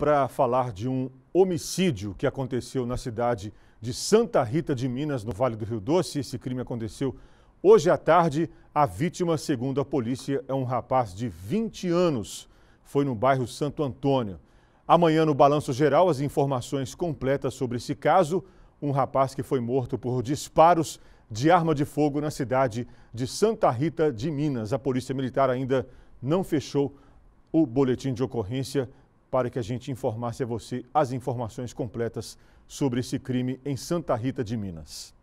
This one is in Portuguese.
para falar de um homicídio que aconteceu na cidade de Santa Rita de Minas, no Vale do Rio Doce. Esse crime aconteceu hoje à tarde. A vítima, segundo a polícia, é um rapaz de 20 anos. Foi no bairro Santo Antônio. Amanhã, no Balanço Geral, as informações completas sobre esse caso. Um rapaz que foi morto por disparos de arma de fogo na cidade de Santa Rita de Minas. A Polícia Militar ainda não fechou o boletim de ocorrência para que a gente informasse a você as informações completas sobre esse crime em Santa Rita de Minas.